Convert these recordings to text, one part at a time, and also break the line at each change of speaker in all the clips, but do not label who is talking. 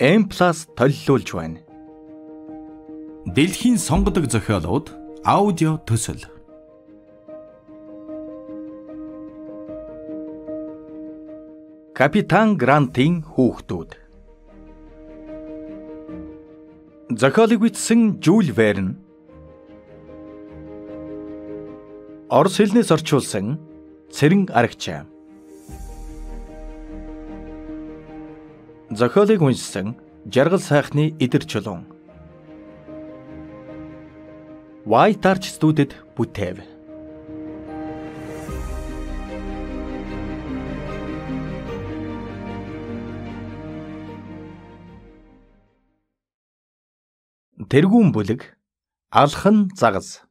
M+ толилуулж байна. Дэлхийн сонгодог зохиолууд аудио төсөл. Капитан Грантын хүүхдүүд. Зохиолыг бичсэн Жюль Верн. Орос хэлнээс орчуулсан Цэрэн Арагчаа. Зохиолыг уншсан Жаргал сайхны Идэр чулуун. White Arch Studio-д бүтээв. Тэргүүн бүлэг Алхан загас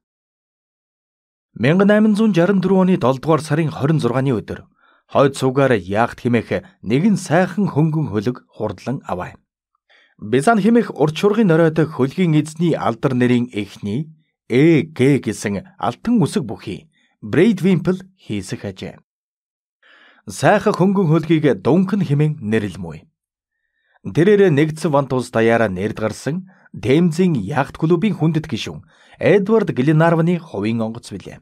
1864 оны 7 дугаар сарын 26-ны өдөр хойд цугаар яагт химээх нэгэн сайхан хөнгөн хөлөг хурдлан аваа. Бизан химэх урд шургын норойтой хөлгийн эзний алдар нэрийн эхний ЭГ гэсэн алтан үсэг бүхий Брейд Вимпл хийсэх ажээ. Сайхан хөнгөн хөлгийг дунхан химэн нэрлэмүй. Тэрээр нэгдсэн ван тус даяараа нэрд гарсан Темзийн ягт клубын хүндэт гишүүн Эдвард Глинарвны хувийн онгоц билээ.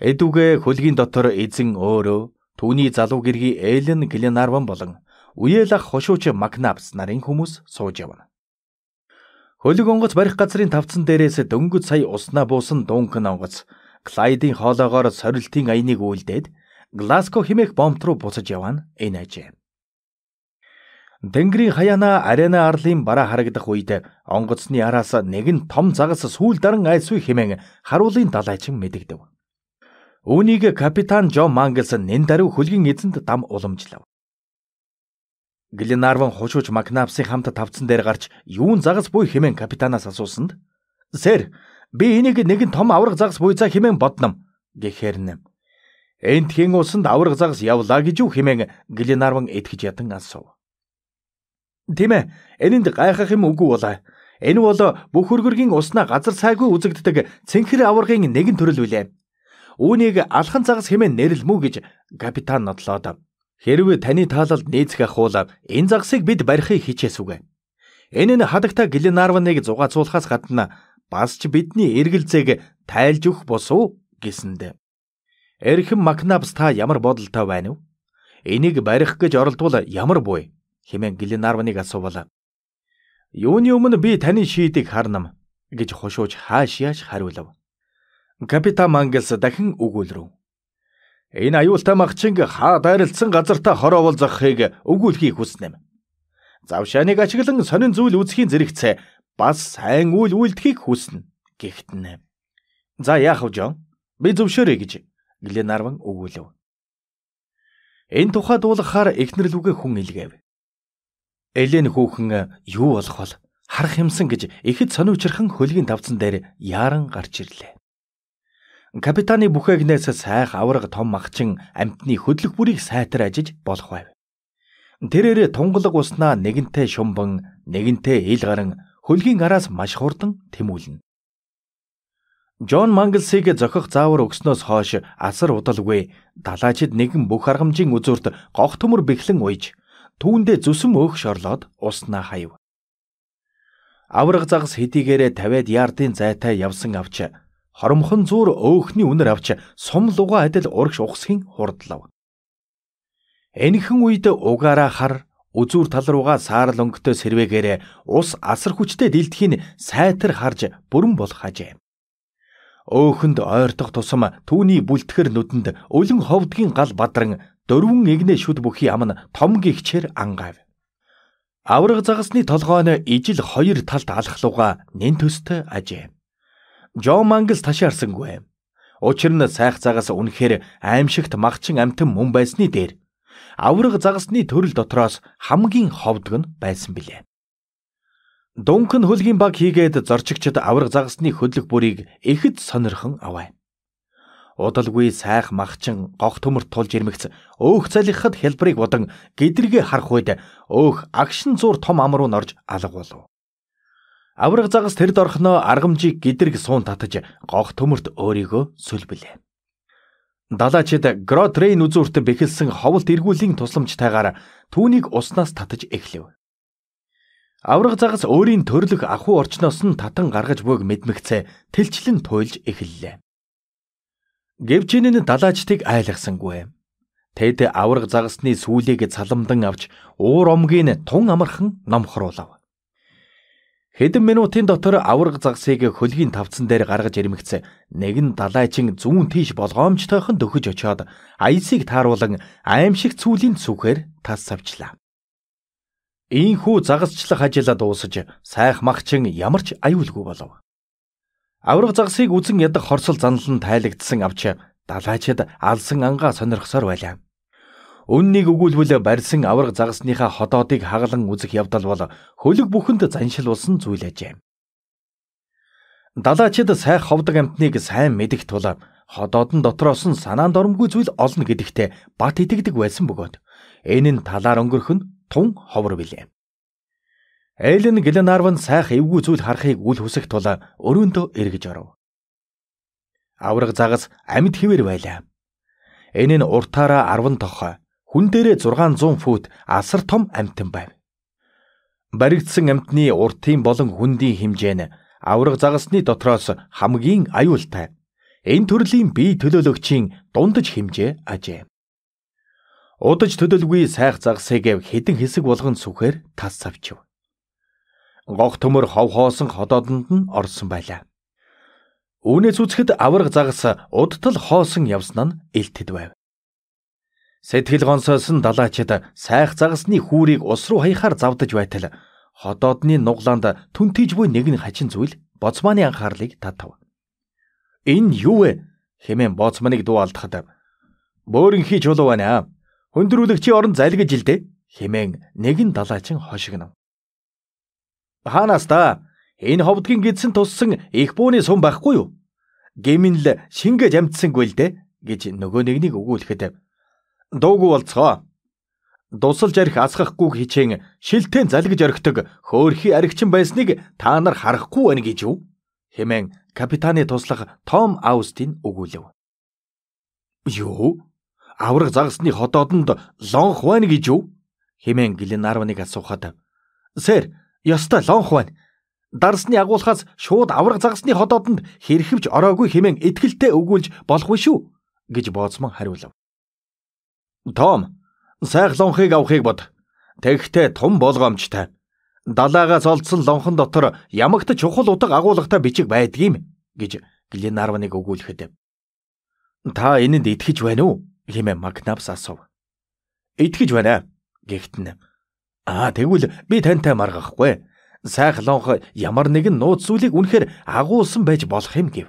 Эдүгэ хөлгийн дотор эзэн өөрөө түүний залуу гэргий Эллен Гленарван болон үеэл ах хошууч Макнапс нарын хүмүүс сууж явна. Хөлөг онгоц барих газрын тавцан дээрээс дөнгөж сая уснаа буусан дуунхан онгоц Клайдын хоолоогоор сорилтын аяныг үйлдээд Глазго химээх бомбт руу буцаж явна энэ ажээ. Тэнгэрийн хаяана арена арлын бараа харагдах үед онгоцны араас нэгэн том загас сүүл даран айсгүй хэмээн харуулын далайчин мэдэгдэв. Үүнийг капитан Джон Манглсон нэн даруй хөлгийн эзэнд дам уламжлав. Гленарван хушууж Макнапсын хамт тавцсан дээр гарч юун загас буй хэмээн капитанаас асуусанд "Сэр, би энийг нэгэн том авраг загас буй цаа хэмээн бодном" гэхээр нэм. "Энтхийн усанд авраг загас явлаа" гэж юу хэмээн Гленарван итгэж ядан асуув. "Тийм ээ, энэнд гайхах юм үгүй болоо. Энэ бол бүх хөргөргийн уснаа газар сайгүй үзэгддэг цэнхэр аврагын нэгэн төрөл билээ" Үүнийг алхан цагаас хэмээн нэрэлмүү гэж капитан нотлоод хэрвээ таны таалалд нээцэх ахвал энэ загсыг бид барихыг хичээсүгэ. Энэ нь хадагта Гленарвныг зугаацуулахаас гадна бас ч бидний эргэлзээг тайлж өгөх босуу гэсэндэ. Эрхэм Макнабс та ямар бодолтой байна вэ? Энийг барих гэж оролдвол ямар буй? хэмээн Гленарвныг асуувал. Юуны өмнө би таны шийдийг харнам гэж хошууж хааш яаш хариулав. Капитан Манглс дахин өгүүлрв. Энэ аюултай махчинг хаа дайралцсан газартаа хороовол захахыг өгүүлхийг хүснэм. Завшааныг ашиглан сонин зүйл үзхийн зэрэгцээ бас сайн үйл үйлдэхийг хүснэ гихтэнэ. За яах вэ Жон? Би зөвшөөрэй гэж Гленарван өгүүлв. Энэ тухай дуулахаар эхнэр лүгэ хүн илгээв. Элен хүүхэн юу болох бол харах юмсан гэж ихэд сониучрхан хөлгийн давцан дээр яаран гарч ирлээ. Капитаны бүхээгнээс сайх авраг том махчин амтны хөдлөх бүрийг сайтар ажиж болох байв. Тэрээр тунгалаг уснаа нэгэнтээ шумбан, нэгэнтээ ил гарan хөлгийн араас маш хурдан тэмүүлнэ. Джон Манглсиг зохих заавар өгснөөс хойш асар удалгүй далаачид нэгэн бүх аргамжийн үзүүрт гогт төмөр бэхлэн уйж түүндээ зүсэм өөх шорлоод уснаа хаяв. Авраг загас хэдийгээрээ 50 ярдын зайтай явсан авч хоромхон зуур өөхний үнэр авч сум луга адил урагш ухсхийн хурдлав. Энэхэн үед угаараа хар үзүүр тал руугаа саарл өнгөтэй сэрвэгээр ус асар хүчтэй дэлдэхийг сайтар харж бүрэн бол хажээ. Өөхөнд ойртох тусам түүний бүлтгэр нүдэнд өлөн ховдгийн гал бадран дөрвөн эгнээ шүд бүхий ам нь том гихчээр ангав. Авраг загасны толгойн ижил хоёр талд алхлууга нэн төстө ажээ. Джо Манглс ташаарсангүй. Учир нь сайх загас үнэхээр аимшигт магчин амтан мөн байсны дээр авраг загасны төрөл дотроос хамгийн ховдог нь байсан билээ. Дункан хөлгийн баг хийгээд зорчигчд авраг загасны хөдлөх бүрийг ихэд сонирхон аваа. Удалгүй сайх махчин гогт төмөрт тулж ирмэгц өөх цалихад хэлбэрийг удан гидрэгэ харах үед өөх агшин зуур том ам руу норж алга болов. Авраг загас тэрд орхоноо аргамжийг гидэрг суун татаж гогт төмөрт өөрийгөө сүлбэлээ. Далаачид Грот Рейн үзүүрт бэхэлсэн ховлт эргүүлийн тусламжтайгаар түүнийг уснаас татаж эхлэв. Авраг загас өөрийн төрлөх ахуй орчноос нь татан гаргаж буйг мэдмэгцээ тэлчлэн туйлж эхэллээ. Гэвч энэ нь далаачдыг айлгасангүй. Тэд авраг загасны сүүлийг цаламдан авч уур омгийн тун амархан номхоруулав. Хэдэн минутын дотор аварга загсыг хөлгийн тавцан дээр гаргаж ирмэгц нэгэн далайчин зүүн тийш болгоомжтойхон дөхөж очоод аясыг тааруулан аимшиг цүүлийн цүхээр тас авчлаа. Ийхүү загасчлах ажилла дуусаж сайх махчин ямар ч аюулгүй болов. Авраг загсыг үзэн ядах хорсол занлан тайлагдсан авч далайчид алсан ангаа сонирхсоор байлаа. Үннийг өгүүлбэл барьсан аварга загасныхаа ходоодыг хаглан үзэх явдал бол хөлөг бүхэнд заншил болсон зүйл ажээ. Далаачид сайх ховдог амтныг сайн мэдэх тул ходоод нь дотроос нь санаанд оромгүй зүйл олно гэдэгтээ бат итгэдэг байсан бөгөөд энэ нь талаар өнгөрөх нь тун ховор билээ. Эйлен Гленарван сайх эвгүй зүйл харахыг үл хүсэх тул өрөөндөө эргэж оров. Авраг загас амьд хിവэр байлаа. Энэ нь уртаараа 10 тохой Хүн дээрээ 600 фут асар том амтан байв. Баригдсан амтны уртын болон хүндийн хэмжээ нь авраг загасны дотроос хамгийн аюултай. Энэ төрлийн бие төлөөлөгчийн дундаж хэмжээ ажээ. Удаж төлөлгүй сайх загсыг хэдэн хэсэг болгон сүхээр тас авчив. Гог төмөр хов хоосон ходоодонд нь орсон байлаа. Үүнээс үзэхэд авраг загас удтал хоосон явсан нь илтэд байв. Сэтгэл гонсойсон далаачид сайх загасны хүүрийг ус руу хаяхаар завдаж байтал ходоодны нуглаанд түнтийж буй нэгэн хачин зүйл боцманы анхаарлыг татав. Энэ юу вэ? хэмээн боцманыг дуу алдахад "Бөөрөнхий чулуу байна аа. Хүндрүүлэгчийн орон залгиж илдэ" хэмээн нэгэн далаачин хошигнов. "Ханаас та энэ ховдгийн гидсэн туссан их бууны сум байхгүй юу? Гэминл шингэж амтсангүй л дээ" гэж нөгөө нэгнийг өгүүлэхэд дуугүй болцгоо. Дусалж арх асхахгүй хичээн шилтэн залгиж орхидог хөөрхи архичин байсныг та нар харахгүй байна гэж юу? хэмээн капитаны туслах Том Аустин өгүүлв. Юу? Авраг загасны хотоодонд лонх байна гэж юу? хэмээн Глен 11 асуухад. Сэр, ёстой лонх байна. Дарсны агуулхаас шууд авраг загасны хотоодонд хэрхэвч ороогүй хэмээн итгэлтэй өгүүлж болохгүй шүү гэж бооцмон хариулв. Том, сайх лонхыг авахыг бод. Тэгхтээ том болгоомжтой. Далаагаас олдсон лонхон дотор ямагт чухал утга агуулгатай бичиг байдгийм гэж Гленарваныг өгүүлэхэд. Та энэнд итгэж байна уу? хэмээн Макнапс асуув. Итгэж байна гэгтэн. Аа тэгвэл би тантай маргахгүй. Сайх лонх ямар нэгэн нууц зүйлийг үнэхээр агуулсан байж болох юм гэв.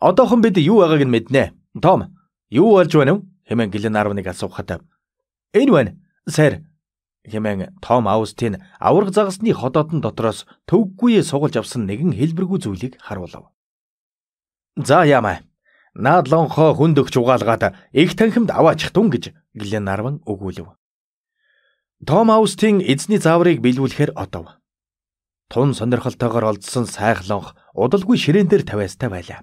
Одоохон бид юу байгааг нь мэднэ. Том, юу болж байна вэ? хэмээн Глен 11 асуухад "Энэ байна, сэр" хэмээн Том Аустин авраг загасны ходоотн дотроос төвгүй сугалж авсан нэгэн хэлбэргүй зүйлийг харуулв. "За яамаа. Наад лонхоо хүнд өгч угаалгаад их танхимд аваачих тун" гэж Глен 11 өгүүлв. Том Аустин эзний зааврыг биелүүлэхээр отов. Тун сонирхолтойгоор олдсон сайхлонх удалгүй ширээн дээр тавиастай байлаа.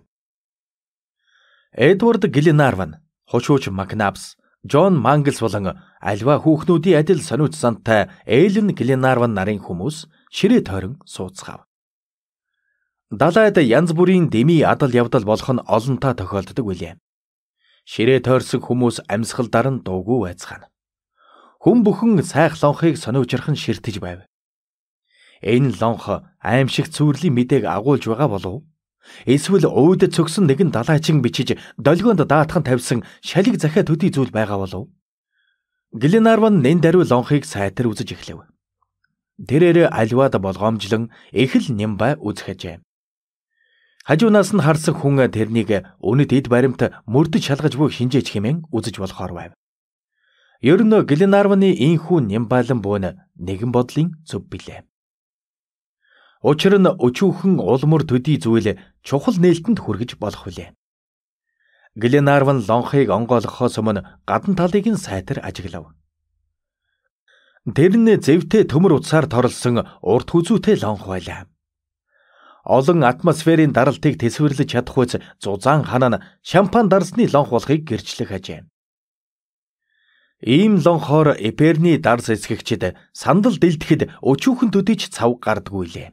Эдвард Глинарван хошууч Макнапс, Джон Манглс болон альва хүүхнүүдийн адил сониуч зантай Эйлен Гленарван нарын хүмүүс ширээ тойрон сууцгаав. Далайд янз бүрийн дэми адал явдал болох нь олонтаа тохиолддог билээ. Ширээ тойрсон хүмүүс амьсгалдар нь дуугүй байцгаана. Хүн бүхэн сайх лонхыг сониучрах нь ширтэж байв. Энэ лонх аимшиг цүүрлийн мөдөг агуулж байгаа болов Эсвэл ууд цөгсөн нэгэн далайчин бичиж долгионд даатхан тавьсан шалиг захиа төдий зүйл байгаа болов. Гленарван нэн даруй лонхыг сайтар үзэж эхлэв. Тэрээр альвад болгоомжлон их л нямбай үзхэжээ. Хажуунаас нь харсан хүн тэрнийг өнөд эд баримт мөрдөж шалгаж буй хинжээч хэмээн үзэж болохоор байв. Ер нь Гленарваны ийхүү нямбайлан буйна нэгэн бодлын зөв билээ. Учир нь өчүүхэн улмөр төдий зүйл чухал нээлтэнд хүргэж болох билээ. Гленарван лонхыг онгойлгохоос өмнө гадна талыг нь сайтар ажиглав. Тэр нь зэвтэй төмөр утсаар торлсон урт хүзүүтэй лонх байлаа. Олон атмосферийн даралтыг төсвөрлөж чадах үс зузаан ханаа нь шампан дарсны лонх болохыг гэрчлэх ажээ. Ийм лонхоор Эперний дарс эсгэгчд сандал дэлтэхэд өчүүхэн төдийч цав гардггүй лээ.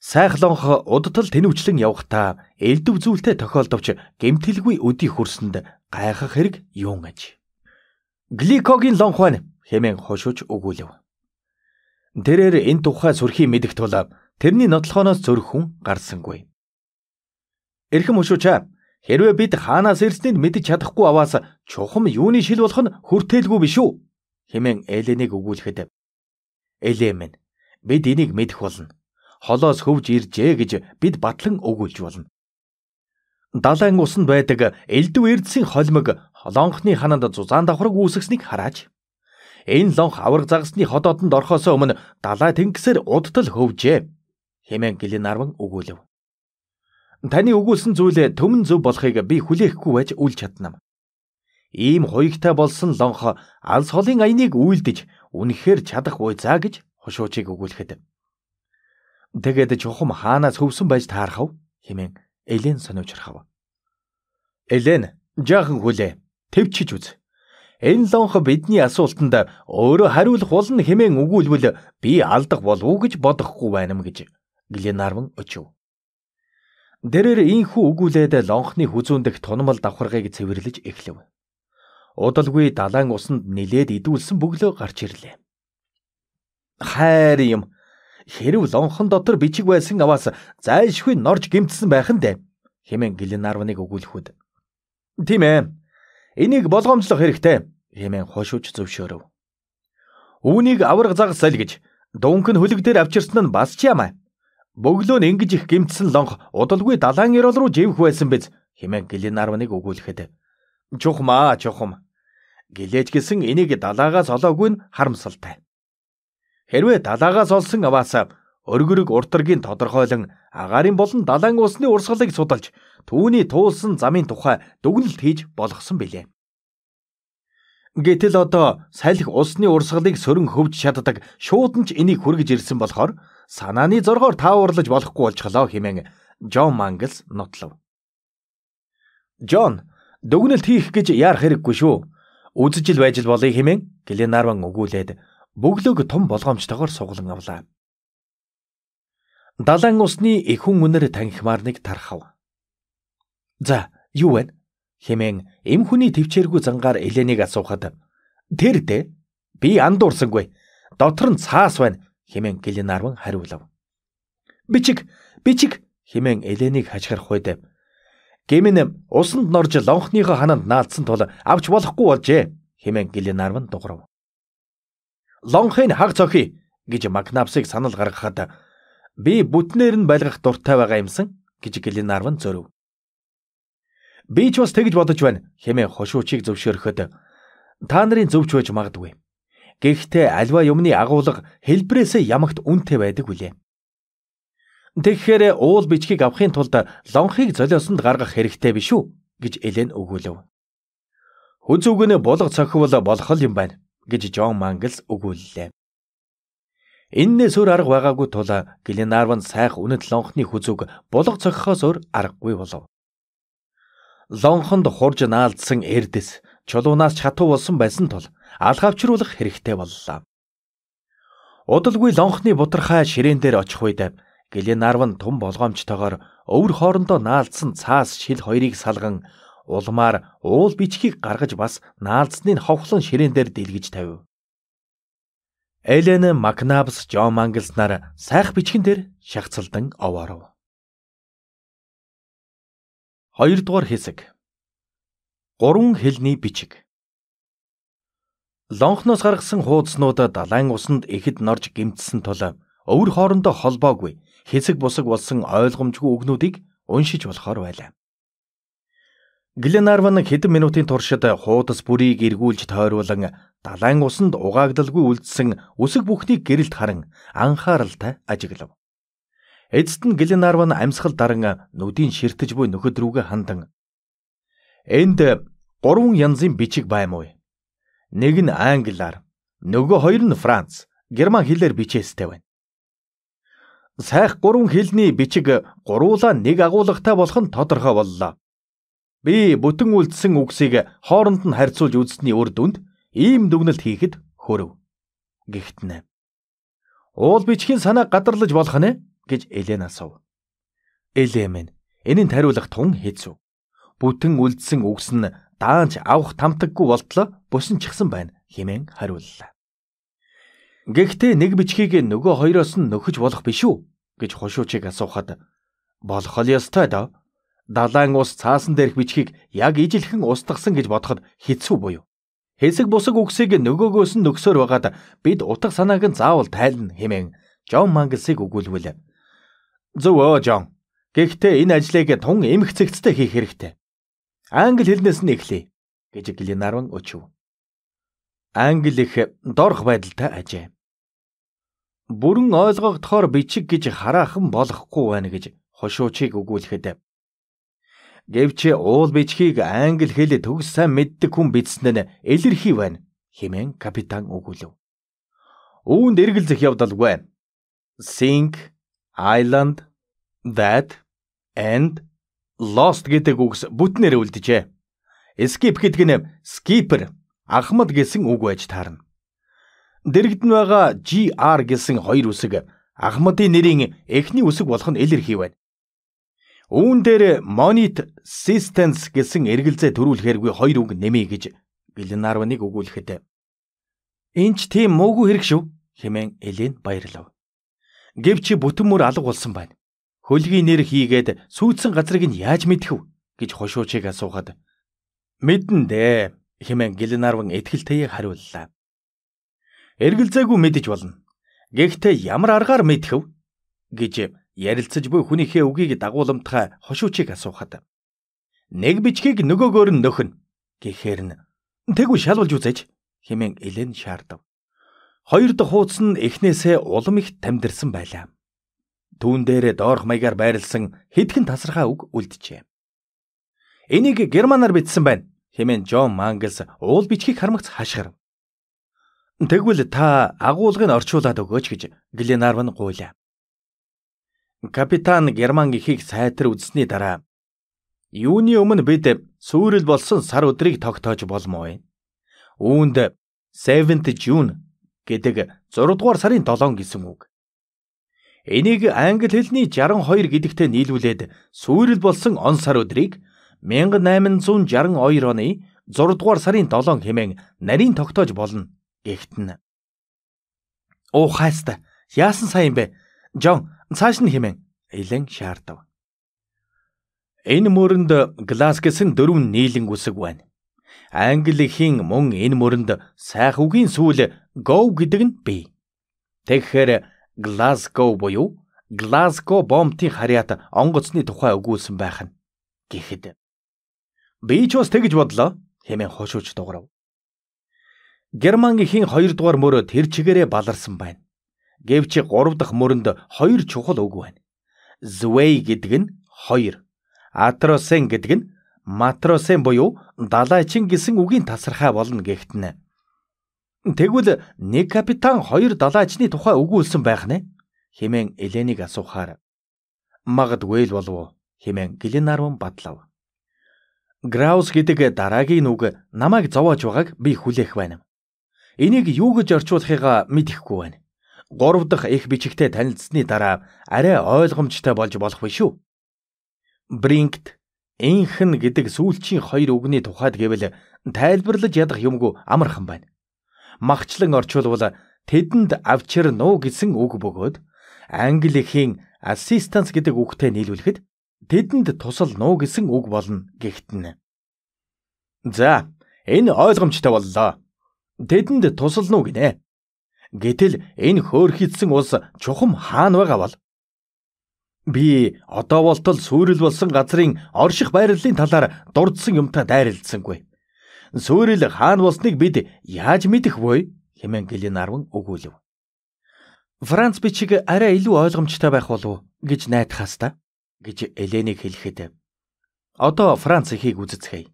Сайхлонх удтал тэнүүчлэн явхдаа элдв зүйлтэй тохиолдовч гэмтэлгүй өдий хөрсөнд гайхах хэрэг юун аж. Гликогийн лонх байна хэмээн хошууж өгүүлв. Тэрээр энэ тухай сүрхий мэдэх тул тэрний нотлохоноос зөрөх хүн гарсангүй. Эрхэм хошуучаа хэрвээ бид хаанаас ирснийг мэдэж чадахгүй аваас чухам юуны шил болох нь хүртээлгүй биш үү хэмээн Эленийг өгүүлэхэд Эле минь бид энийг мэдэх болно холоос хөвж иржээ гэж бид батлан өгүүлж болно. Далайн усанд байдаг элдв эрдсийн холимог лонхны хананд зузаан давхраг үүсгэснийг харааж энэ лонх авраг загасны ходоодонд орхоос өмнө далай тэнгисээр удтал хөвжээ хэмээн гэлин арван өгүүлв. Таны өгүүлсэн зүйлээ төмөн зөв болохыг би хүлээхгүй байж үл чаднам. Ийм хоёгтай болсон лонх алс холын аяныг үйлдэж үнэхээр чадахгүй заа гэж хошуучийг өгүүлэхэд Тэгээд чухам хаанаас хөвсөн байж таархав хэмээн Элен сониучрахав. Элен жаахан хүлээ. Тэвчиж үз. Энэ лонх бидний асуултанд өөрөө хариулах болно хэмээн өгүүлбэл би алдах болов уу гэж бодохгүй байна м гэж Гленарван өчөв. Дэрэр инхүү өгүүлээд лонхны хүзүүндэх тунмал давхаргыг цэвэрлэж эхлэв. Удалгүй далайн усанд нилээд идүүлсэн бөглөө гарч ирлээ. Хайр юм. Хэрв лонхон дотор бичиг байсан аваас зайлшгүй норж гимтсэн байх нь дээ. Хэмээн Гленарвныг өгүүлэхүүд. Тийм ээ. Энийг болгоомжлох хэрэгтэй хэмээн хошууч зөвшөөрөв. Үүнийг авраг заг салгиж дункан хөлөг дээр авчирсан нь бас ч юм аа. Бөглөө нь ингэж их гимтсэн лонх удалгүй далайн ирэл руу живх байсан биз хэмээн Гленарвныг өгүүлэхэд. Чухмаа чухам. Гэлээж гисэн энийг далаагаас олоогүй нь харамсалтай. Хэрвээ далаагаас олсон аваас өргөрөг уртаргийн тодорхойлон агарын болон далайн усны урсгалыг судалж түүний туулсан замын тухай дүгнэлт хийж болгосон билээ. Гэтэл одоо салхи усны урсгалыг сөрөн хөвж чаддаг шууданч энийг хүргэж ирсэн болохоор санааны зоргоор тааварлаж болохгүй болчихлоо хэмээн Джон Манглс нотлов. Джон дүгнэлт хийх гэж яар хэрэггүй шүү. Үзжил байж л болъё хэмээн Гленарван өгүүлээд бөглөг том болгоомжтойгоор суглан авлаа. Далайн усны ихэн үнэр танхимаар нэг тархав. За, юу вэ? хэмээн эм хүний төвчээргүй зангаар Эленийг асуухад тэр дэ би андуурсангүй дотор нь цаас байна хэмээн Гленарван хариулав. Бичиг бичиг хэмээн Эленийг хашгирах үед Гэмин усанд норж лонхныхоо хананд наалдсан тул авч болохгүй болжээ хэмээн Гленарван дуграв лонхын хаг цохи гэж Макнапсыг санал гаргахад би бүтнээр нь байлгах дуртай байгаа юмсан гэж Гленарван зөрөв. Би ч бас тэгж бодож байна хэмээн хошуучийг зөвшөөрөхөд та нарын зөвч байж магадгүй. Гэхдээ альва юмны агуулга хэлбрээсээ ямагт үнэтэй байдаг үлээ. Тэгэхээр уул бичгийг авахын тулд лонхийг золиосонд гаргах хэрэгтэй биш үү гэж Элен өгүүлв. Хүз үгэнэ болго цохивол болох юм байна гэж Джон Манглс өгүүллээ. Иннээ сөр арга байгаагүй тул Гленарван сайх үнэт лонхны хүзүг булга цогхоос өр аргагүй болов. Лонхонд хурж наалдсан эрдэс чулуунаас чатуу болсон байсан тул алхавчруулах хэрэгтэй боллоо. Удалгүй лонхны бутархай ширээн дээр очих үед Гленарван том болгоомжтойгоор өвөр хоорондоо наалдсан цаас шил хоёрыг салган улмаар уул бичгийг гаргаж бас наалдсны ховхлон ширээн дээр дэлгэж тавив. Элен Макнабс Жон Манглс нар сайх бичгэн дээр шахацлдан овооров. Хоёрдугаар хэсэг. Гурван хэлний бичиг. Лонхноос гаргасан хуудаснууд далайн усанд ихэд норж гимтсэн тул өвөр хоорондоо холбоогүй хэсэг бусаг болсон ойлгомжгүй үгнүүдийг уншиж болохоор байлаа. Гленарван хэдэн минутын туршид хуудас бүрийг эргүүлж тойруулан далайн усанд угаагдalгүй үлдсэн үсэг бүхнийг гэрэлд харан анхааралтай ажиглав. Эцэст нь Гленарван амьсгал даран нүдийн ширтэж буй нөхөд рүүгээ хандан энд гурван янзын бичиг баймуу. Нэг нь англиар, нөгөө хоёр нь франц, герман хэлээр бичээстэй байна. Сайх гурван хэлний бичиг гуруулаа нэг агуулгатай болох нь тодорхой боллоо. Би бүтэн үлдсэн үгсийг хооронд нь харьцуулж үзсний үр дүнд ийм дүгнэлт хийхэд хөрөв. Гихтнэ. Уул бичгийн санаа гадарлаж болох нэ гэж Элен асуув. Элен минь энэнд хариулах тун хэцүү. Бүтэн үлдсэн үгс нь даанч авах тамтаггүй болтлоо босон чгсэн байна хэмээн хариуллаа. Гэхдээ нэг бичгийг нөгөө хоёроос нь нөхөж болох биш үү гэж хошуучиг асуухад болох л ёстой доо далайн ус цаасан дээрх бичгийг яг ижилхэн устгасан гэж бодоход хэцүү буюу. Хэсэг бусаг үгсийг нөгөөгөөс нь нөхсөөр байгаад бид утга санааг нь заавал тайлна хэмээн Жон Манглсыг өгүүлвэл. Зөв өө Жон. Гэхдээ энэ ажлыг тун эмх цэгцтэй хийх хэрэгтэй. Англи хэлнээс нь эхлэе гэж Глинарван өчөв. Англи их дорх байдалтай ажээ. Бүрэн ойлгогдохоор бичиг гэж хараахан болохгүй байна гэж хошуучийг өгүүлэхэд Гэвч уул бичгийг англи хэл төгс сайн мэддэг хүн бидсэн нь илэрхий байна хэмээн капитан өгүүлв. Үүнд эргэл зэх явдал байна. Sink, Island, That, and Lost гэдэг үгс бүтнээр үлджээ. Skip гэдэг нь skipper, ахмад гэсэн үг байж таарна. Дэрэгдэн байгаа GR гэсэн хоёр үсэг ахмадын нэрийн эхний үсэг болох нь илэрхий байна. Үүн дээр Monit Systems гэсэн эргэлзээ төрүүлэхэргүй хоёр үг нэмий гэж Гленарвныг өгүүлэхэд Энч тийм муугүй хэрэг шүү хэмээн Элен баярлав. Гэвч бүтэн мөр алга болсон байна. Хөлгийн нэр хийгээд сүйдсэн газрыг нь яаж мэдхв гэж хошуучиг асуухад мэдэн дээ хэмээн Гленарвн итгэлтэйг хариуллаа. Эргэлзээгүй мэдэж болно. Гэхдээ ямар аргаар мэдхв гэж ярилцаж буй хүнийхээ үгийг дагууламтгай хошуучийг асуухад нэг бичгийг нөгөөгөр нь нөхөн гэхээр нь тэгвэл шалвалж үзээч хэмээн Элен шаардав. Хоёр дахь хуудас нь эхнээсээ улам их тамдирсан байлаа. Түүн дээрээ доорх маягаар байрлсан хитгэн тасархаа үг үлджээ. Энийг германаар бичсэн байна хэмээн Джон Манглс уул бичгийг хармагц хашгирав. Тэгвэл та агуулгыг орчуулад өгөөч гэж Гленарван гуйлаа. Капитан Герман гихийг сайтар үзсний дараа юуны өмнө бид сүүрэл болсон сар өдрийг тогтоож болмоо вэ? Үүнд 7th June гэдэг 6 дугаар сарын 7 гэсэн үг. Энийг англи хэлний 62 гэдэгтэй нийлүүлээд сүүрэл болсон он сар өдрийг 1862 оны 6 дугаар сарын 7 хэмээн нарийн тогтоож болно гэгтэн. Оо хайста яасан сайн бэ? Жон Цааш нь хэмээн элен шаардав. Энэ мөрөнд Глазгэсэн дөрвөн нийлэн үсэг байна. Английн мөн энэ мөрөнд сайх үгийн сүүл go гэдэг нь бий. Тэгэхээр Glasgow буюу Glasgow бомбын харьяат онгоцны тухай өгүүлсэн байх нь гэхэд би ч бас тэгж бодлоо хэмээн хошууч дуурав. Германгийн хоёрдугаар мөрө тэр чигээрээ баларсан байна. Гэвч 3 дахь мөрөнд 2 чухал үг байна. Звей гэдэг нь 2. Атросен гэдэг нь матросен буюу далайчин гэсэн үгийн тасархай болно гэгтэнэ. Тэгвэл нэг капитан хоёр далайчны тухай өгүүлсэн байх нэ? хэмээн Элениг асуухаар магадгүй л болов уу хэмээн Гленарван батлав. Граус гэдэг дараагийн үг намайг зовоож байгааг би хүлээх байна. Энийг юу гэж орчуулахыг мэдэхгүй байна. 3 дахь их бичигтэй танилцсны дараа арай ойлгомжтой болж болох биш үү? Бринкт энхэн гэдэг сүүлчийн хоёр үгний тухайд гэвэл тайлбарлаж ядах юмгүй амархан байна. Махчлан орчуулбал тэдэнд авчирнуу гэсэн үг бөгөөд англи эхийн assistance гэдэг үгтэй нийлүүлэхэд тэдэнд тусалнуу гэсэн үг болно гэгтэн. За, энэ ойлгомжтой боллоо. Тэдэнд тусалнуу гинэ. Гэтэл энэ хөөрхитсэн улс чухам хаана байгаа бол? Би одоо болтол сүйрэл болсон газрын орших байрлалын талаар дурдсан юмтай дайралдсангүй. Сүйрэл хаана болсныг бид яаж мэдэх вэ? хэмээн Гленарван өгүүлв. Франц бичиг арай илүү ойлгомжтой байх болов гэж найдахаас та гэж Элениг хэлэхэд одоо Франц ихийг үзэцгээе.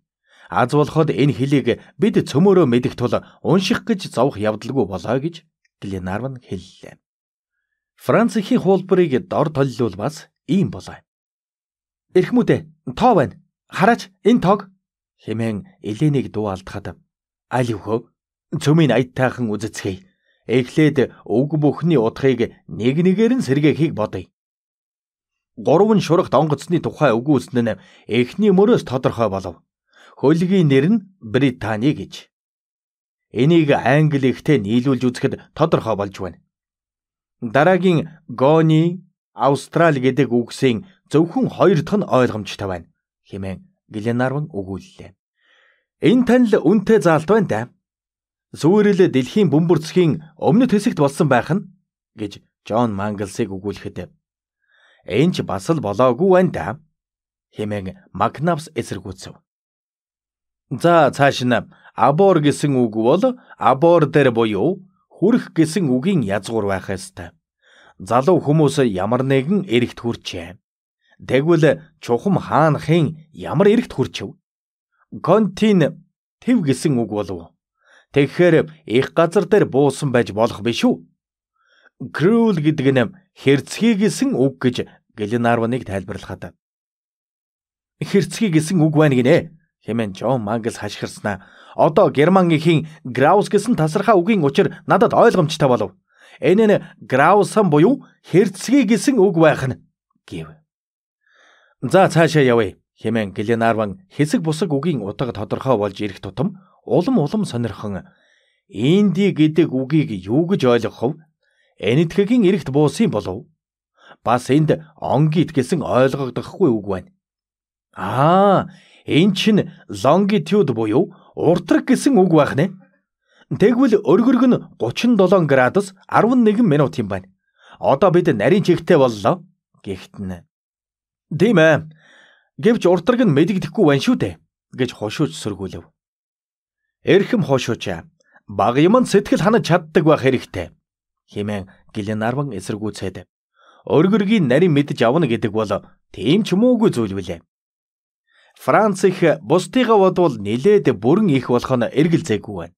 Аз болоход энэ хэлийг бид цөмөөрөө мэдэх тул унших гэж зовх явдалгүй болоо гэж Гленарван хэллээ. Францхийн хуулбарыг дор толилуулмаас ийм болоо. Эрхмүүдээ тоо байна. Хараач энэ тоог хэмээн Эленийг дуу алдахад аль өхөө цөмийн аятайхан үзэцгээе. Эхлээд өг бүхний утгыг нэг нэгээр нь сэргээхийг бодъё. Гурван шурх донгоцны тухай өгүүлсэн нь эхний мөрөөс тодорхой болов. Хөлгийн нэр нь Британи гэж энийг англи ихтэй нийлүүлж үзэхэд тодорхой болж байна. Дараагийн гони Австрал гэдэг үгсийн зөвхөн хоёр дахь нь ойлгомжтой байна хэмээн Гленарван өгүүллээ. Энэ танил үнтэй заалт байна да. Сүүрэл дэлхийн бөмбөрцгийн өмнөд хэсэгт болсон байх нь гэж Джон Манглсыг өгүүлэхэд энэ ч бас л болоогүй байна да хэмээн Макнавс эсэргүүцв. За цааш нь абор гэсэн үг бол абор дээр буюу хүрх гэсэн үгийн язгуур байх ёстой. Залуу хүмүүс ямар нэгэн эрэгт хүрчээ. Тэгвэл чухам хаанхын ямар эрэгт хүрчв? Контин тв гэсэн үг болов. Тэгэхээр их газар дээр буусан байж болох биш үү? Крүүл гэдэг нь хэрцгий гэсэн үг гэж Гленарвныг тайлбарлахад. Хэрцгий гэсэн үг байна гинэ хэмээн Джон Мангл хашгирснаа. Одоо Германгийн Граус гэсэн тасархаа үгийн учир надад ойлгомжтой болов. Энэ нь Граусан буюу хэрцгий гэсэн үг байх нь гэв. За цаашаа явъя хэмээн Гленарван хэсэг бусаг үгийн утга тодорхой болж ирэх тутам улам улам сонирхон Инди гэдэг үгийг юу гэж ойлгохов? Энэтхэгийн эрэгт буусан болов. Бас энд онгит гэсэн ойлгогдохгүй үг байна. Аа, Энэ чинь longitude буюу уртраг гэсэн үг байх нэ. Тэгвэл өргөрг нь 37 градус 11 минут юм байна. Одоо бид нарийн чигтээ боллоо гихтэн. Тийм ээ. Гэвч уртраг нь мэдэгдэхгүй байна шүү дээ гэж хошууч сөргүүлв. Эрхэм хошуучаа. Баг юм нь сэтгэл ханаж чаддаг байх хэрэгтэй. Химэн Гленарван эсэргүүцээд өргөргийн нарийн мэдж авна гэдэг бол тийм ч муугүй зүйл билээ. Франц их бусдыгаа бодвол нилээд бүрэн их болох нь эргэлзээгүй байна.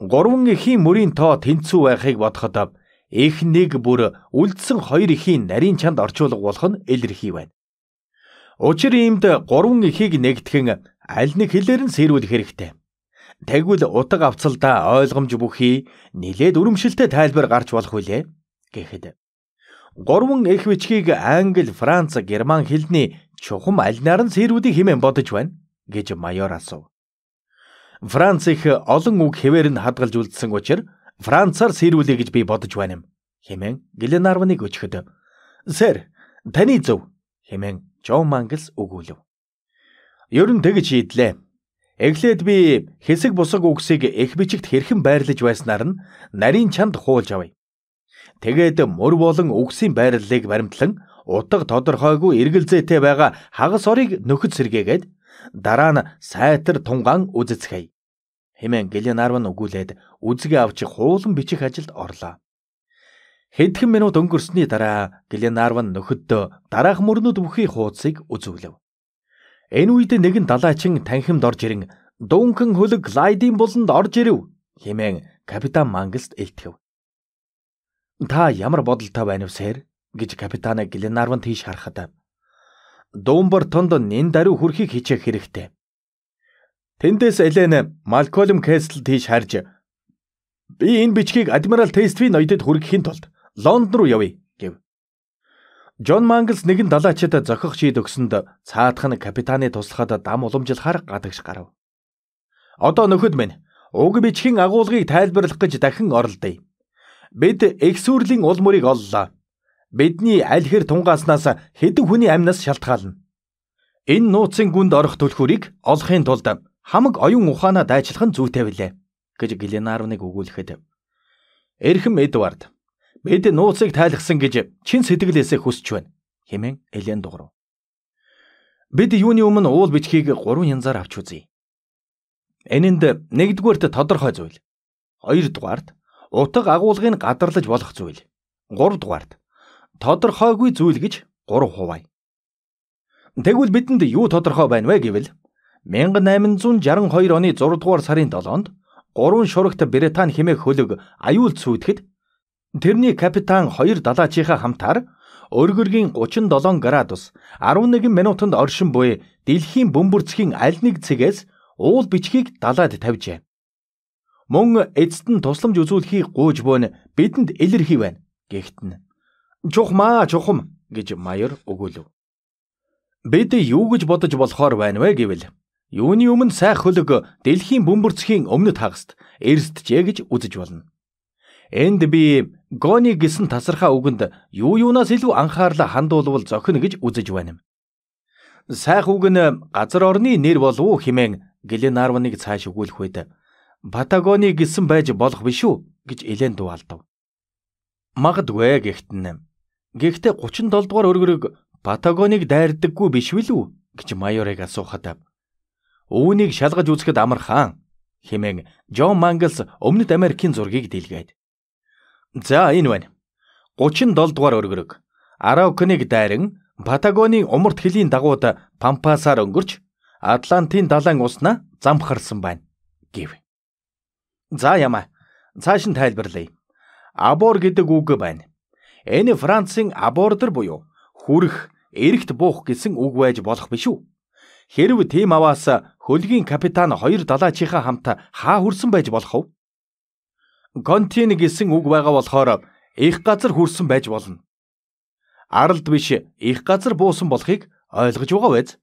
Гурван эхийн мөрийн тоо тэнцүү байхыг бодоход их нэг бүр үлдсэн хоёр эхийн нарийн чанд орчуулга болох нь илэрхий байна. Учир иймд гурван эхийг нэгтгэн аль нэг хэлээр нь сэрүүлэх хэрэгтэй. Тэгвэл утга авцалдаа ойлгомж бүхий нилээд өрөмшөлтэй тайлбар гарч болох үлээ гэхэд гурван эх бичгийг англи, франц, герман хэлний Чухам альнаар нь сэрүүдийг хэмээн бодож байна гэж майор асуув. Франц их олон үг хэвээр нь хадгалж үлдсэн учраас Францаар сэрүүлээ гэж би бодож байна юм хэмээн Гленарвныг өчгөд. "Сэр, таны зөв" хэмээн Джон Манглс өгүүлв. Ер нь тэгж хийдлээ. Эхлээд би хэсэг бусаг үгсийг их бичигт хэрхэн байрлаж байснаар нь нарийн чанд хуулж авъя. Тэгээд мөр болон үгсийн байрлалыг баримтлан утга тодорхойгүй эргэлзээтэй байгаа хагас орыг нөхөд сэргээгээд дараа нь сайтар тунгаан үзэцгээе. Хэмээн Гленарван өгүүлээд үзгээ авч хуулан бичих ажилд орлоо. Хэдхэн минут өнгөрсний дараа Гленарван нөхөддөө дараах мөрнүүд бүхий хуудсыг үзүүлв. Энэ үед нэгэн далаачин танхимд орж ирэн дуунхан хөлөг Глайдийн буланд орж ирэв хэмээн капитан Манглст илтгэв. Та ямар бодолтой байна вэ, сэр? гэж капитан Гленарван тийш харахад дуумбар тонд нэн даруй хүрхийг хичээх хэрэгтэй. Тэндээс Элен Малколм Кэсл тийш харж би энэ бичгийг Адмирал Тействийн ноёдод хүргэхийн тулд Лондон руу явъя гэв. Джон Манглс нэгэн далаачид зохих шийд өгсөнд цаадах нь капитаны туслахад дам уламжлахаар гадагш гарав. Одоо нөхөд минь уг бичгийн агуулгыг тайлбарлах гэж дахин оролдъё. Бид эксүрлийн улмөрийг оллоо бидний аль хэр тунгааснаас хэдэн хүний амнаас шалтгаална. Энэ нууцын гүнд орох түлхүүрийг олохын тулд хамаг оюун ухаанаа дайчлах нь зүйтэй билээ гэж Гленарвныг өгүүлэхэд Эрхэм Эдвард бид нууцыг тайлгсан гэж чин сэтгэлээсээ хүсэж байна хэмээн Элен дуурав. Бид юуны өмнө уул бичгийг гурван янзаар авч үзье. Энэнд нэгдүгээрт тодорхой зүйл. Хоёрдугаарт утга агуулгыг гадарлаж болох зүйл. 3 дугаарт тодорхойгүй зүйл гэж 3 хуваа. Тэгвэл бидэнд юу тодорхой байна вэ гэвэл 1862 оны 6 дугаар сарын 7-нд гурван шурагт Британи хэмээх хөлөг аюул цүйдэхэд тэрний капитан хоёр далаачийнхаа хамтаар өргөргийн 37 градус 11 минутанд оршин буй дэлхийн бөмбөрцгийн аль нэг цэгээс уул бичгийг далаад тавьжээ. Мөн эцэст нь тусламж үзүүлэхийг гуйж буйн бидэнд илэрхий байна гэхтэн. Чухмаа, чухам гэж Маяр өгөөлөв. Бид юу гэж бодож болохоор байна вэ гэвэл юуны өмнө сайх хөлөг дэлхийн бөмбөрцгийн өмнөд хагаст эрсдэжээ гэж үзэж болно. Энд би гони гэсэн тасархаа үгэнд юу юунаас илүү анхаарлаа хандуулвал зохино гэж үзэж байна юм. Сайх үг нь газар орны нэр болов хэмээн Гленарвныг цааш өгүүлэх үед Патагони гэсэн байж болох биш үү гэж Элен дуалдав. Магадгүй гэхтэн Гэхдээ 37 дугаар өргөрөг Патагоныг дайрдаггүй биш билүү гэж майорыг асуухад үүнийг шалгаж үзэхэд амархан хэмээн Джон Манглс өмнөд Америкийн зургийг дийлгээд. За энэ байна. 37 дугаар өргөрөг. Араукныг дайран Патагоны умарт хөлийн дагууд Пампасаар өнгөрч Атлантын далайн уснаа замхарсан байна гэв. За ямаа. Цааш нь тайлбарлая. Абор гэдэг үг байна. Энэ Францын абордер буюу хүрэх, эрэгт буух гэсэн үг байж болох биш үү? Хэрв тийм аваас хөлгийн капитан хоёр далаачийнхаа хамт хаа хүрсэн байж болох вэ? Контин гэсэн үг байгаа болохоор их газар хүрсэн байж болно. Аралд биш их газар буусан болохыг ойлгож байгаа биз?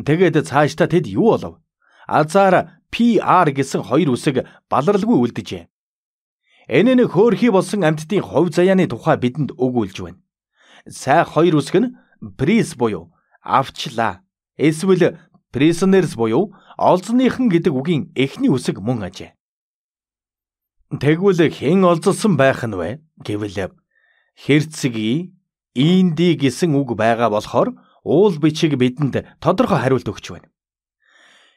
Тэгээд цааш та тэд юу болов? Азар PR гэсэн хоёр үсэг баларлагүй үлдэжээ. Энэ нэг хөөрхий болсон амьтдын хов заяаны тухай бидэнд өгүүлж байна. Сай хоёр үсэг нь приз буюу авчлаа. Эсвэл prisoners буюу олзныхан гэдэг үгийн эхний үсэг мөн ажээ. Тэгвэл хэн олзсон байх нь вэ гэвэл хэрцгий инди гэсэн үг байгаа болохоор уул бичиг бидэнд тодорхой хариулт өгч байна.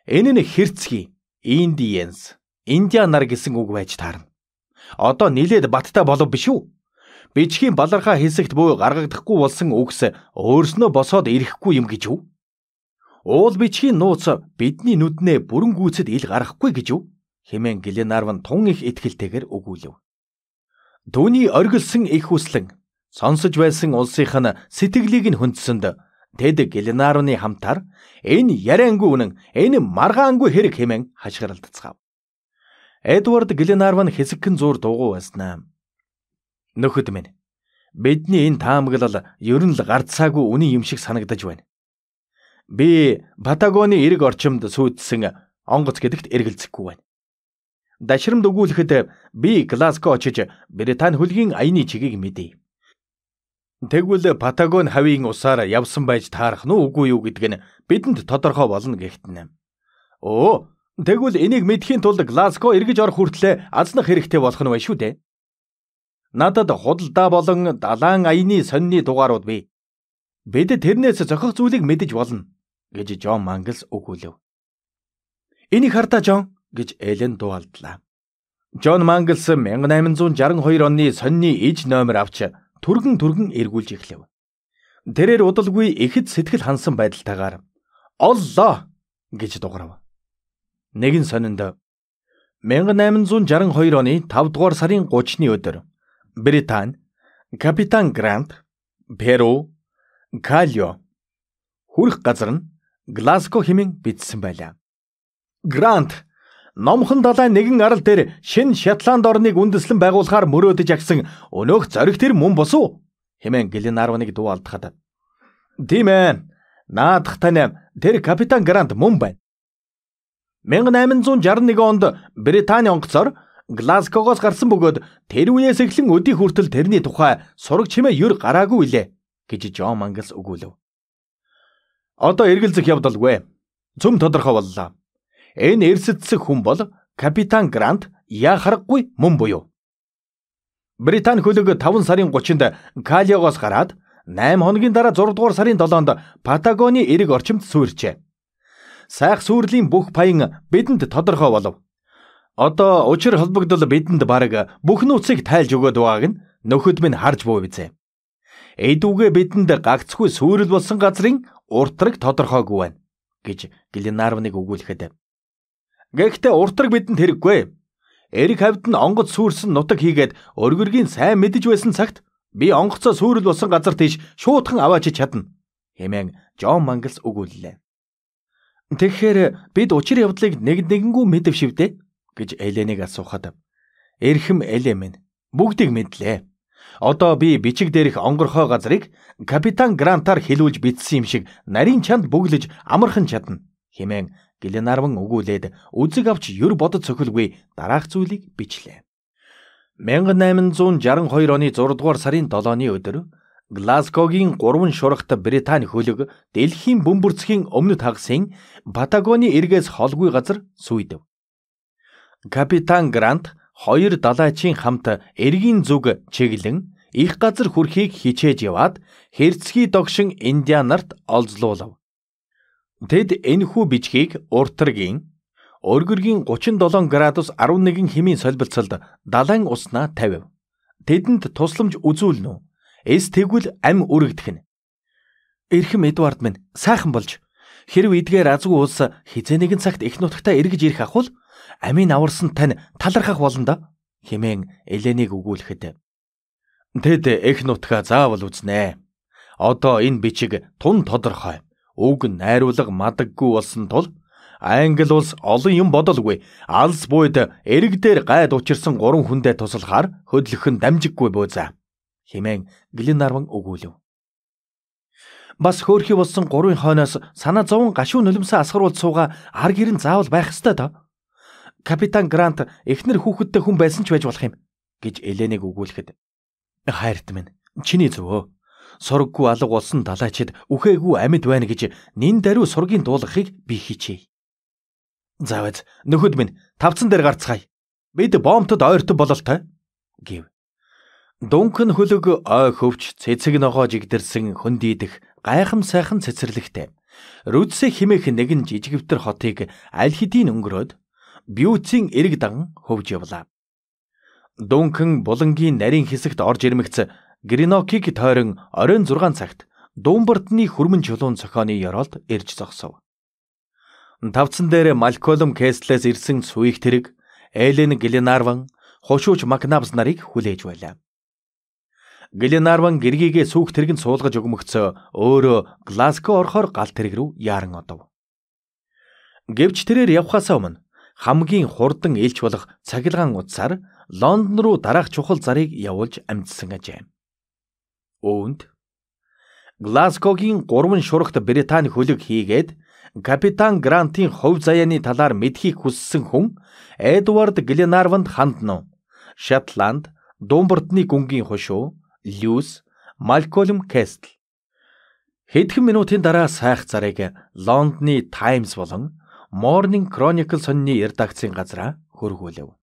Энэ нь хэрцгий, индиенс, индианар гэсэн үг байж таарна. Одоо нилээд баттай болов биш үү? Бичгийн балархаа хэсэгт буй гаргахдахгүй болсон үгс өөрснөө босоод ирэхгүй юм гэж үү? Уул бичгийн нууц бидний нүднээ бүрэн гүйцэд ил гарахгүй гэж үү? хэмээн Гленарван тун их итгэлтэйгээр өгүүлв. Төвний оргилсан их хүслэн сонсож байсан улсынх нь сэтгэлийг нь хөндсөнд тэд Гленарвны хамтар энэ яриангүй үнэн энэ маргаангүй хэрэг хэмээн хашгиралдцгаав. Эдвард Гленарван хэсэгхэн зуур дуугүй байснаа. Нөхөд минь. Бидний энэ таамаглал ер нь л гарцаагүй үнэн юм шиг санагдаж байна. Би Патагоны эрэг орчимд сүйдсэн онгоц гэдэгт эргэлзэхгүй байна. Дашрамд өгүүлэхэд би Глазго очиж Британи хөлгийн аяны чигийг мэдээ. Тэгвэл Патагон хавийн усаар явсан байж таарах нь үгүй юу гэдг нь бидэнд тодорхой болно гэгтэнэ. Оо Тэгвэл энийг мэдхийн тулд Глазго эргэж орох хүртлээр азнах хэрэгтэй болох нь байна шүү дээ. Надад худалдаа болон далаан аяны сонины дугаарууд бий. Бид тэрнээс зохих зүйлийг мэдэж болно гэж Жон Манглс өгүүлв. Энийг хартаа Жон гэж Элен дуулдлаа. Жон Манглс 1862 оны сонины иж номер авч түргэн түргэн эргүүлж эхлэв. Тэрээр удалгүй ихэд сэтгэл хансан байдалтайгаар "Оллоо" гэж дугарав нэгэн сонинд 1862 оны 5 дугаар сарын 30-ны өдөр Британи капитан Грант Перу Калио хүрх газар нь Глазго хэмээн бичсэн байлаа. Грант Номхон далайн нэгэн арал дээр шин Шотланд орныг үндэслэн байгуулахаар мөрөөдөж агсан өнөөх зориг тэр мөн босуу хэмээн Глен 11 дуу алдахад. Тийм ээ. Наадах тань тэр капитан Грант мөн байна. 1861 онд Британи онгоцоор Глазгогоос гарсан бөгөөд тэр үеэс эхлэн өдий хүртэл тэрний тухай сураг чимээ юр гараагүй лээ гэж Жон Манглс өгүүлв. Одоо эргэлзэх явдалгүй. Цөм тодорхой боллоо. Энэ эрсдэлсэх хүн бол капитан Грант яхарахгүй мөн буюу. Британи хөлөг 5 сарын 30-нд Калиогоос гараад 8 хоногийн дараа 6 дугаар сарын 7-нд Патагоны эрэг орчимд суурьчээ сайх сүрлийн бүх паян бидэнд тодорхой болов. Одоо учир холбогдол бидэнд баг бүх нүцгийг тайлж өгöd байгааг нь нөхөд минь харж буй бизээ. Эдүүгээ бидэнд гагцгүй сүрэл болсон газрын уртраг тодорхойгүй байна гэж Гленарвныг өгүүлэхэд. Гэхдээ уртраг бидэнд хэрэггүй. Эрик хавд нь онгоц сүрсэн нутаг хийгээд өргөргийн сайн мэдэж байсан цагт би онгоцоо сүрэл болсон газар тийш шуудхан аваачиж чадна хэмээн Жон Манглс өгүүллээ. Тэгэхээр бид учир явдлыг нэг нэгнгүү мэдв шивдэ гэж Эленийг асуухад Эрхэм Элем минь бүгдийг мэдлээ. Одоо би бичиг дээрх онгорхой газрыг капитан Грантаар хилүүлж битсэн юм шиг нарийн чанд бүглэж амархан чадна хэмээн Гленарван өгүүлээд үзэг авч юр бодод цохилгүй дараах зүйлийг бичлээ. 1862 оны 6 дугаар сарын 7-ны өдөр Глазгогийн 3 шурагт Британи хөлөг дэлхийн бөмбөрцгийн өмнөд хагасын Патагоны эргээс холгүй газар сүйдэв. Капитан Грант хоёр далайчийн хамт эргийн зүг чиглэн их газар хүрхийг хичээж яваад Херцгий догшин Индианарт олзлуулав. Тэд энэхүү бичгийг уртаргийн өргөргийн 37 градус 11 хэмийн солилцолд далайн уснаа тавив. Тэдэнд тусламж үзүүлнэ үү? Эс тэгвэл ам үрэгдэх нь. Эрхэм Эдвард минь сайхан болж хэрв эдгээр азгүй улс хизээ нэгэн цагт их нутагтаа эргэж ирэх ахвал амийн аварсан тань талархах болно да хэмээн Эленийг өгүүлэхэд тэд их нутгаа заавал үзнэ. Одоо энэ бичиг тун тодорхой. Үг найруулга мадаггүй болсон тул Англи улс олон юм бодолгүй. Алс буйд эрэг дээр гайд учирсан гурван хүндээ туслахаар хөдлөх нь дамжиггүй бөөзөө хэмээн Гленарван өгүүлв. Бас хөөрхи болсон гурвын хойноос санаа зовн гашуу нулимсаа асгаруулж суугаа ар гэрэн заавал байх ёстой доо. Капитан Грант эхнэр хүүхэдтэй хүн байсан ч байж болох юм гэж Эленэг өгүүлэхэд хайрт минь чиний зөвөө сургаггүй алга болсон далайчид үхээгүй амьд байна гэж нин даруй сургийн дуулахыг би хичээе. Заавал нөхөд минь тавцан дээр гарцгаая. Бид бомбтод ойртон бололтой гэв. Дүнхэн хөлөг ой хөвч цэцэг ногоо жигдэрсэн хөндийдэх гайхам сайхан цэцэрлэгтэй. Рүдсэ химээх нэгэн жижигвтер хотыг аль хэдийн өнгөрөөд бьюцийн эрэг дан хөвж явлаа. Дүнхэн булангийн нарийн хэсэгт орж ирмэгц Гринокиг тойрон оройн 6 цагт Думбартны хүрмэн чулуун цохооны ёроолд ирж зогсов. Тавцан дээр Малколм Кэслэс ирсэн сүйх тэрэг Элен Гленарван хошууч Макнабс нарыг хүлээж байлаа. Гленарван гэргийгээ сүүх тэргэнд суулгаж өгмөгцөө өөрөө Глазго орохоор гал тэрэг рүү яаран одов. Гэвч тэрээр явхаас өмнө хамгийн хурдан элч болох цахилгаан утсаар Лондон руу дараах чухал зарыг явуулж амжсан ажээ. Үүнд Глазгогийн 3 шурагт Британи хөлөг хийгээд капитан Грантын хов заяаны талаар мэдхийг хүссэн хүн Эдвард Гленарванд ханднав. Шотланд Думбартны гүнгийн хошуу Льюс Малколм Кэстл. Хэдхэн минутын дараа сайх зарыг Лондоны Times болон Morning Chronicle сонины редакцийн газраа хөргүүлэв.